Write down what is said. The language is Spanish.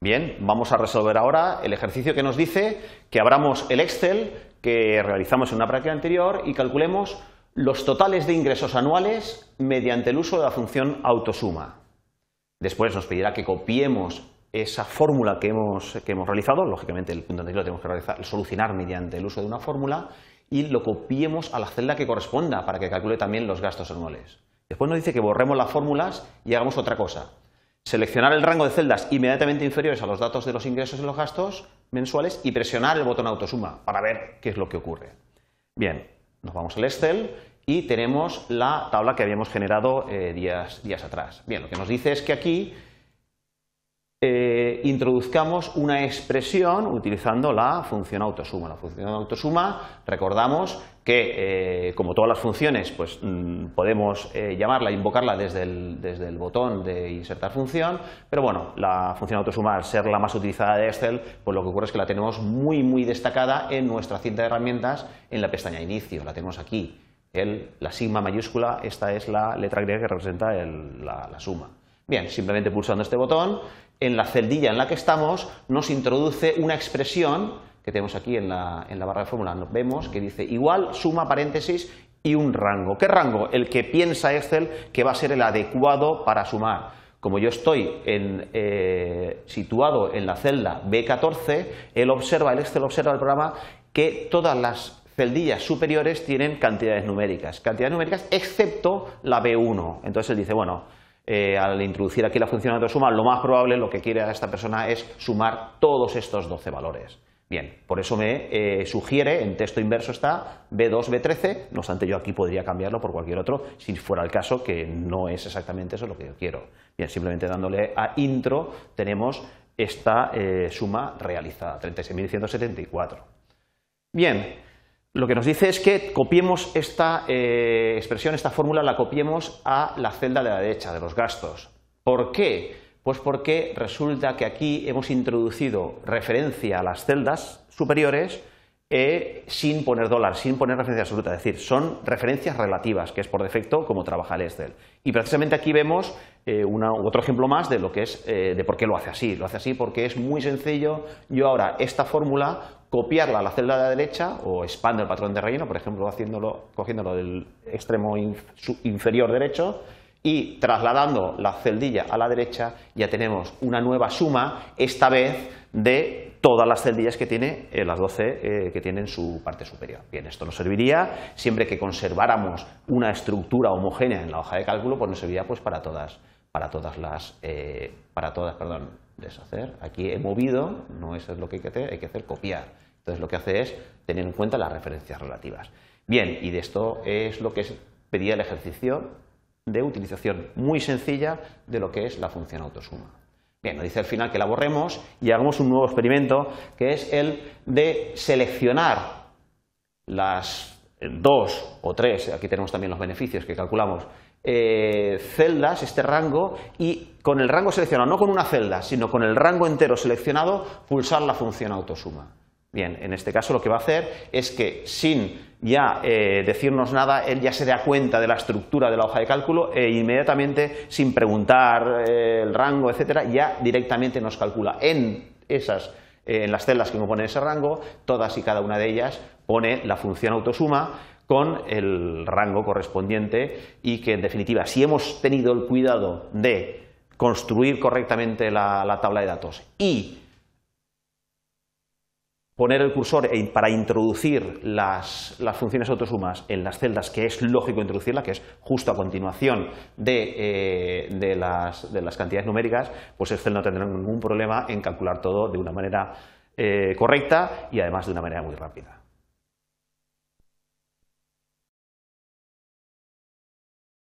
Bien, vamos a resolver ahora el ejercicio que nos dice que abramos el Excel que realizamos en una práctica anterior y calculemos los totales de ingresos anuales mediante el uso de la función autosuma. Después nos pedirá que copiemos esa fórmula que hemos, realizado, lógicamente el punto anterior lo tenemos que realizar, solucionar mediante el uso de una fórmula y lo copiemos a la celda que corresponda para que calcule también los gastos anuales. Después nos dice que borremos las fórmulas y hagamos otra cosa seleccionar el rango de celdas inmediatamente inferiores a los datos de los ingresos y los gastos mensuales y presionar el botón autosuma para ver qué es lo que ocurre. Bien, nos vamos al Excel y tenemos la tabla que habíamos generado eh, días, días atrás. Bien, lo que nos dice es que aquí eh, introduzcamos una expresión utilizando la función autosuma. La función autosuma, recordamos que, eh, como todas las funciones, pues, mm, podemos eh, llamarla, invocarla desde el, botón de insertar función, pero bueno, la función autosuma, al ser la más utilizada de Excel, pues lo que ocurre es que la tenemos muy, muy destacada en nuestra cinta de herramientas en la pestaña Inicio, la tenemos aquí. la sigma mayúscula, esta es la letra griega que representa la suma. Bien, simplemente pulsando este botón, en la celdilla en la que estamos nos introduce una expresión que tenemos aquí en la, en la barra de fórmula, vemos que dice igual suma paréntesis y un rango. ¿Qué rango? El que piensa Excel que va a ser el adecuado para sumar. Como yo estoy eh, situado en la celda B14, él observa, el Excel observa el programa que todas las celdillas superiores tienen cantidades numéricas, cantidades numéricas excepto la B1. Entonces él dice, bueno, eh, al introducir aquí la función de suma lo más probable lo que quiere esta persona es sumar todos estos 12 valores. Bien, por eso me eh, sugiere, en texto inverso está B2, B13, no obstante yo aquí podría cambiarlo por cualquier otro, si fuera el caso, que no es exactamente eso lo que yo quiero. Bien, simplemente dándole a intro tenemos esta eh, suma realizada, 36.174. Bien, lo que nos dice es que copiemos esta eh, expresión, esta fórmula, la copiemos a la celda de la derecha, de los gastos. ¿Por qué? Pues porque resulta que aquí hemos introducido referencia a las celdas superiores eh, sin poner dólar, sin poner referencia absoluta, es decir, son referencias relativas, que es por defecto como trabaja el Excel. Y precisamente aquí vemos eh, otro ejemplo más de lo que es, de por qué lo hace así. Lo hace así porque es muy sencillo. Yo ahora esta fórmula copiarla a la celda de la derecha o expandir el patrón de relleno, por ejemplo, cogiéndolo del extremo inferior derecho y trasladando la celdilla a la derecha ya tenemos una nueva suma, esta vez de todas las celdillas que tiene eh, las 12 eh, que tienen su parte superior. Bien, esto nos serviría siempre que conserváramos una estructura homogénea en la hoja de cálculo, pues nos serviría pues para todas, para todas las, eh, para todas, deshacer. Aquí he movido, no eso es lo que hay que hacer, hay que hacer copiar. Entonces lo que hace es tener en cuenta las referencias relativas. Bien, y de esto es lo que pedía el ejercicio de utilización muy sencilla de lo que es la función autosuma. Bien, nos dice al final que la borremos y hagamos un nuevo experimento que es el de seleccionar las dos o tres, aquí tenemos también los beneficios que calculamos, eh, celdas, este rango, y con el rango seleccionado, no con una celda, sino con el rango entero seleccionado, pulsar la función autosuma. Bien, en este caso lo que va a hacer es que sin ya eh, decirnos nada, él ya se da cuenta de la estructura de la hoja de cálculo e inmediatamente, sin preguntar eh, el rango, etcétera, ya directamente nos calcula en esas en las celdas que componen ese rango, todas y cada una de ellas pone la función autosuma con el rango correspondiente y que, en definitiva, si hemos tenido el cuidado de construir correctamente la, tabla de datos y poner el cursor para introducir las, funciones autosumas en las celdas, que es lógico introducirla, que es justo a continuación de, eh, las, cantidades numéricas, pues Excel no tendrá ningún problema en calcular todo de una manera eh, correcta y además de una manera muy rápida.